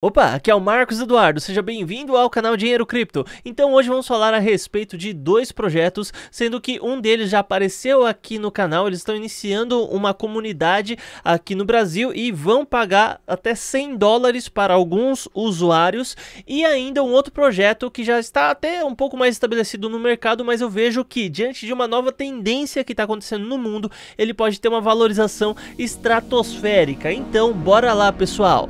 Opa, aqui é o Marcos Eduardo, seja bem-vindo ao canal Dinheiro Cripto. Então hoje vamos falar a respeito de dois projetos, sendo que um deles já apareceu aqui no canal, eles estão iniciando uma comunidade aqui no Brasil e vão pagar até 100 dólares para alguns usuários e ainda um outro projeto que já está até um pouco mais estabelecido no mercado, mas eu vejo que diante de uma nova tendência que está acontecendo no mundo, ele pode ter uma valorização estratosférica. Então bora lá pessoal!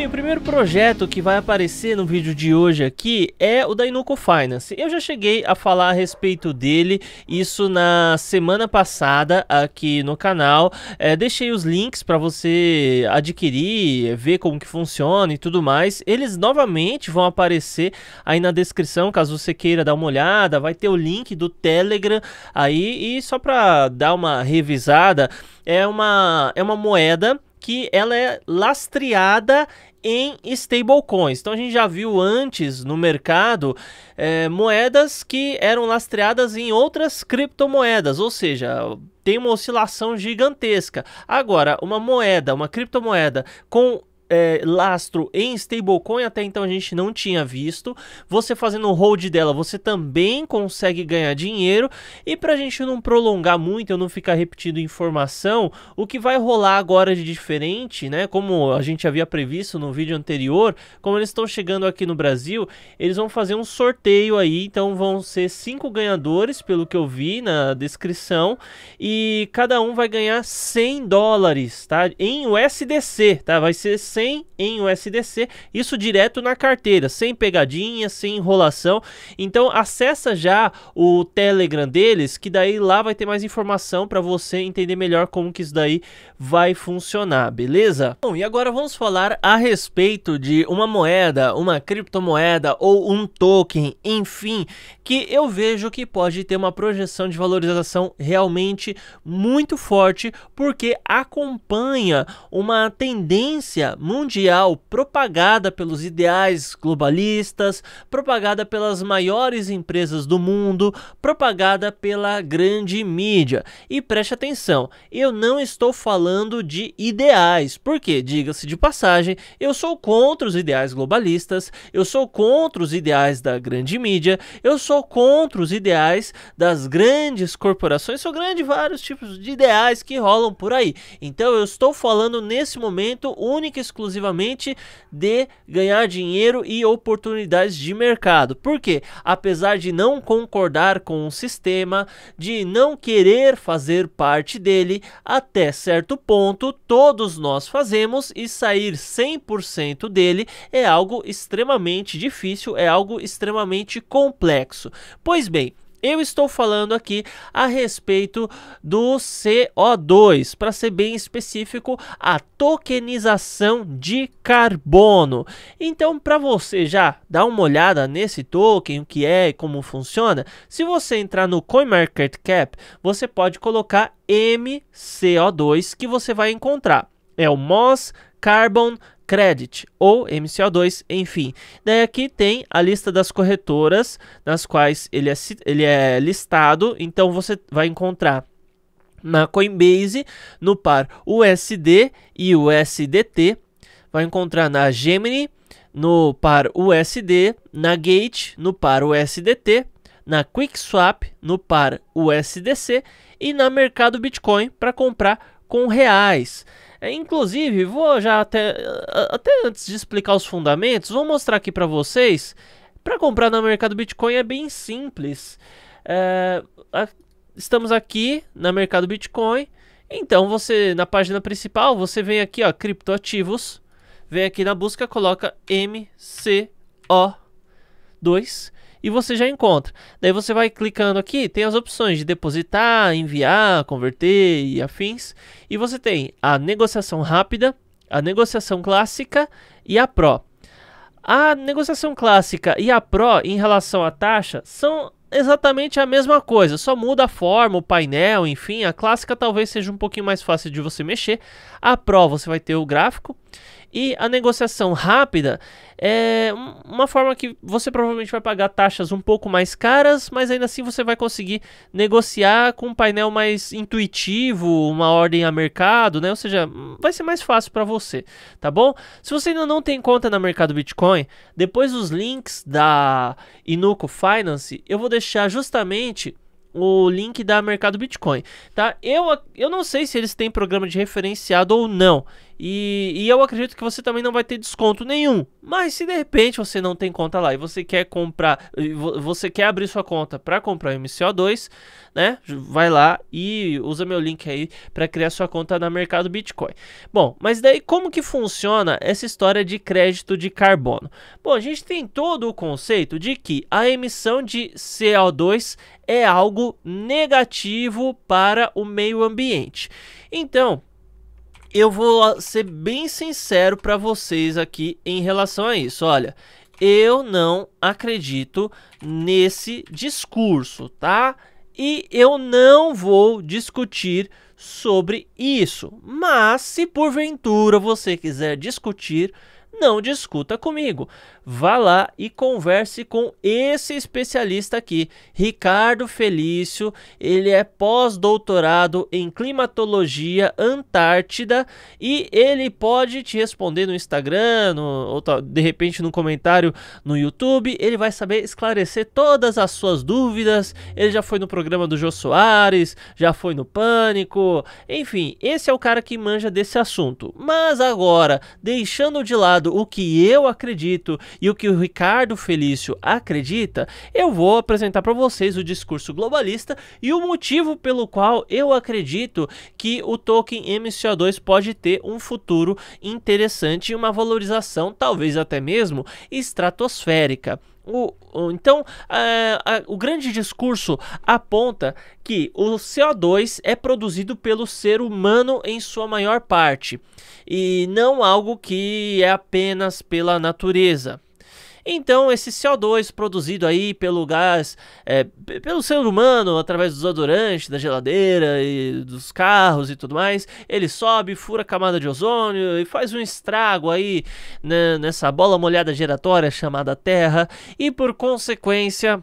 Bem, o primeiro projeto que vai aparecer no vídeo de hoje aqui é o da Inuco Finance. Eu já cheguei a falar a respeito dele, isso na semana passada aqui no canal. É, deixei os links para você adquirir, ver como que funciona e tudo mais. Eles novamente vão aparecer aí na descrição, caso você queira dar uma olhada. Vai ter o link do Telegram aí e só para dar uma revisada, é uma, é uma moeda que ela é lastreada em stablecoins. Então a gente já viu antes no mercado é, moedas que eram lastreadas em outras criptomoedas, ou seja, tem uma oscilação gigantesca. Agora, uma moeda, uma criptomoeda com é, lastro em stablecoin até então a gente não tinha visto. Você fazendo o hold dela, você também consegue ganhar dinheiro. E para a gente não prolongar muito, eu não ficar repetindo informação, o que vai rolar agora de diferente, né? Como a gente havia previsto no vídeo anterior, como eles estão chegando aqui no Brasil, eles vão fazer um sorteio aí. Então vão ser cinco ganhadores, pelo que eu vi na descrição, e cada um vai ganhar 100 dólares, tá? Em USDC, tá? Vai ser 100 100 em USDC, isso direto na carteira, sem pegadinha, sem enrolação. Então acessa já o Telegram deles, que daí lá vai ter mais informação para você entender melhor como que isso daí vai funcionar, beleza? Bom, e agora vamos falar a respeito de uma moeda, uma criptomoeda ou um token, enfim, que eu vejo que pode ter uma projeção de valorização realmente muito forte, porque acompanha uma tendência mundial propagada pelos ideais globalistas, propagada pelas maiores empresas do mundo, propagada pela grande mídia. E preste atenção, eu não estou falando de ideais, porque, diga-se de passagem, eu sou contra os ideais globalistas, eu sou contra os ideais da grande mídia, eu sou contra os ideais das grandes corporações, sou grande vários tipos de ideais que rolam por aí. Então eu estou falando nesse momento única e exclusivamente de ganhar dinheiro e oportunidades de mercado. Porque, Apesar de não concordar com o sistema, de não querer fazer parte dele, até certo ponto todos nós fazemos e sair 100% dele é algo extremamente difícil, é algo extremamente complexo. Pois bem, eu estou falando aqui a respeito do CO2, para ser bem específico, a tokenização de carbono. Então, para você já dar uma olhada nesse token, o que é e como funciona, se você entrar no CoinMarketCap, você pode colocar MCO2 que você vai encontrar. É o MOS Carbon Credit ou MCO2, enfim. Daí aqui tem a lista das corretoras nas quais ele é, ele é listado, então você vai encontrar na Coinbase, no par USD e USDT, vai encontrar na Gemini, no par USD, na Gate, no par USDT, na QuickSwap, no par USDC e na Mercado Bitcoin para comprar com reais. É, inclusive, vou já até, até antes de explicar os fundamentos, vou mostrar aqui para vocês. Para comprar no mercado Bitcoin é bem simples. É, a, estamos aqui no mercado Bitcoin. Então você na página principal você vem aqui ó criptoativos, vem aqui na busca coloca MCO2 e você já encontra. Daí você vai clicando aqui, tem as opções de depositar, enviar, converter e afins. E você tem a negociação rápida, a negociação clássica e a Pro. A negociação clássica e a Pro em relação à taxa são exatamente a mesma coisa, só muda a forma, o painel, enfim. A clássica talvez seja um pouquinho mais fácil de você mexer. A Pro você vai ter o gráfico e a negociação rápida é uma forma que você provavelmente vai pagar taxas um pouco mais caras, mas ainda assim você vai conseguir negociar com um painel mais intuitivo, uma ordem a mercado, né? Ou seja, vai ser mais fácil para você, tá bom? Se você ainda não tem conta na mercado Bitcoin, depois os links da Inuco Finance, eu vou deixar justamente o link da Mercado Bitcoin, tá? Eu, eu não sei se eles têm programa de referenciado ou não. E, e, eu acredito que você também não vai ter desconto nenhum. Mas se de repente você não tem conta lá e você quer comprar, você quer abrir sua conta para comprar MCO2, né? Vai lá e usa meu link aí para criar sua conta na Mercado Bitcoin. Bom, mas daí como que funciona essa história de crédito de carbono? Bom, a gente tem todo o conceito de que a emissão de CO2 é algo negativo para o meio ambiente. Então, eu vou ser bem sincero para vocês aqui em relação a isso. Olha, eu não acredito nesse discurso, tá? E eu não vou discutir sobre isso. Mas se porventura você quiser discutir, não discuta comigo. Vá lá e converse com esse especialista aqui, Ricardo Felício. Ele é pós-doutorado em climatologia Antártida e ele pode te responder no Instagram, no, ou de repente no comentário no YouTube. Ele vai saber esclarecer todas as suas dúvidas. Ele já foi no programa do Jô Soares, já foi no Pânico. Enfim, esse é o cara que manja desse assunto. Mas agora, deixando de lado o que eu acredito e o que o Ricardo Felício acredita, eu vou apresentar para vocês o discurso globalista e o motivo pelo qual eu acredito que o token MCO2 pode ter um futuro interessante e uma valorização, talvez até mesmo estratosférica. O, o, então, é, o grande discurso aponta que o CO2 é produzido pelo ser humano em sua maior parte e não algo que é apenas pela natureza. Então, esse CO2 produzido aí pelo gás, é, pelo ser humano, através dos odorantes, da geladeira e dos carros e tudo mais, ele sobe, fura a camada de ozônio e faz um estrago aí né, nessa bola molhada giratória chamada Terra, e por consequência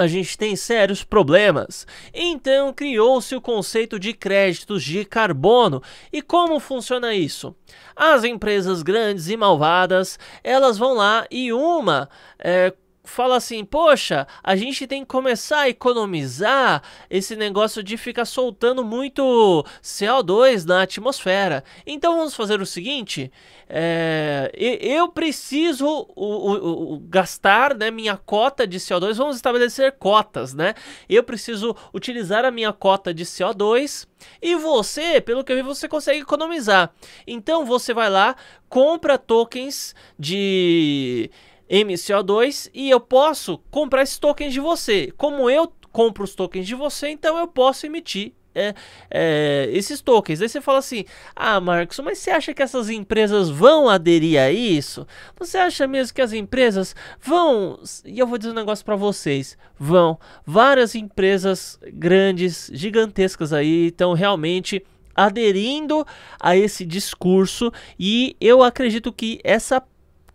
a gente tem sérios problemas. Então criou-se o conceito de créditos de carbono. E como funciona isso? As empresas grandes e malvadas, elas vão lá e uma é, fala assim: poxa, a gente tem que começar a economizar esse negócio de ficar soltando muito CO2 na atmosfera. Então vamos fazer o seguinte: é, eu preciso o, o, o, gastar né, minha cota de CO2, vamos estabelecer cotas, né? Eu preciso utilizar a minha cota de CO2. E você, pelo que eu vi, você consegue economizar. Então você vai lá, compra tokens de MCO2 e eu posso comprar esses tokens de você. Como eu compro os tokens de você, então eu posso emitir é, é, esses tokens. Aí você fala assim: Ah, Marcos, mas você acha que essas empresas vão aderir a isso? Você acha mesmo que as empresas vão? E eu vou dizer um negócio para vocês: vão. Várias empresas grandes, gigantescas aí estão realmente aderindo a esse discurso e eu acredito que essa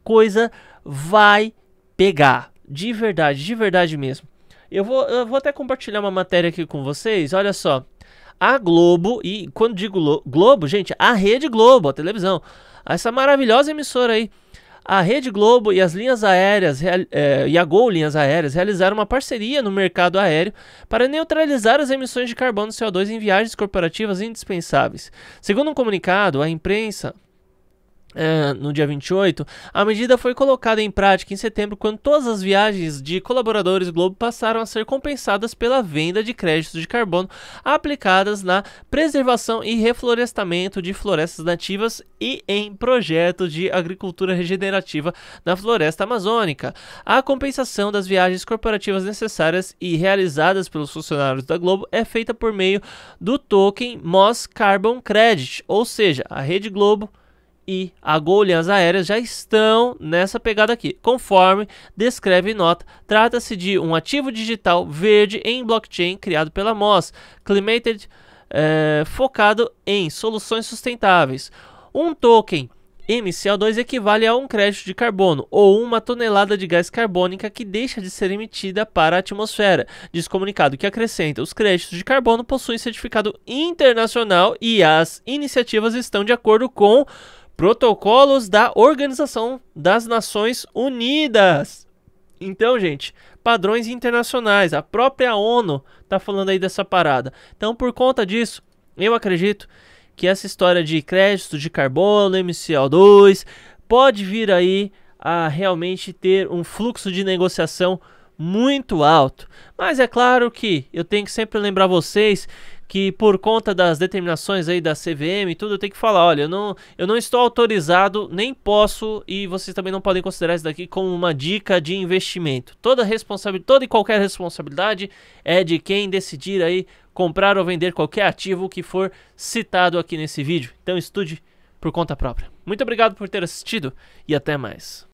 coisa vai pegar. De verdade, de verdade mesmo. Eu vou, eu vou até compartilhar uma matéria aqui com vocês. Olha só. A Globo, e quando digo Globo, gente, a Rede Globo, a televisão. Essa maravilhosa emissora aí. A Rede Globo e as linhas aéreas é, e a Gol Linhas Aéreas realizaram uma parceria no mercado aéreo para neutralizar as emissões de carbono CO2 em viagens corporativas indispensáveis. Segundo um comunicado, a imprensa eh, no dia 28, a medida foi colocada em prática em setembro quando todas as viagens de colaboradores Globo passaram a ser compensadas pela venda de créditos de carbono aplicadas na preservação e reflorestamento de florestas nativas e em projetos de agricultura regenerativa na floresta amazônica. A compensação das viagens corporativas necessárias e realizadas pelos funcionários da Globo é feita por meio do token Moss Carbon Credit, ou seja, a Rede Globo e agulhas aéreas já estão nessa pegada aqui. Conforme descreve nota, trata-se de um ativo digital verde em blockchain criado pela Moss, Climated, é, focado em soluções sustentáveis. Um token MCO2 equivale a um crédito de carbono ou uma tonelada de gás carbônica que deixa de ser emitida para a atmosfera. Diz comunicado que acrescenta: os créditos de carbono possuem certificado internacional e as iniciativas estão de acordo com Protocolos da Organização das Nações Unidas. Então, gente, padrões internacionais. A própria ONU tá falando aí dessa parada. Então, por conta disso, eu acredito que essa história de crédito de carbono, MCO2, pode vir aí a realmente ter um fluxo de negociação muito alto. Mas é claro que eu tenho que sempre lembrar vocês que por conta das determinações aí da CVM e tudo, eu tenho que falar, olha, eu não, eu não estou autorizado, nem posso, e vocês também não podem considerar isso daqui como uma dica de investimento. Toda responsabilidade, toda e qualquer responsabilidade é de quem decidir aí comprar ou vender qualquer ativo que for citado aqui nesse vídeo. Então estude por conta própria. Muito obrigado por ter assistido e até mais.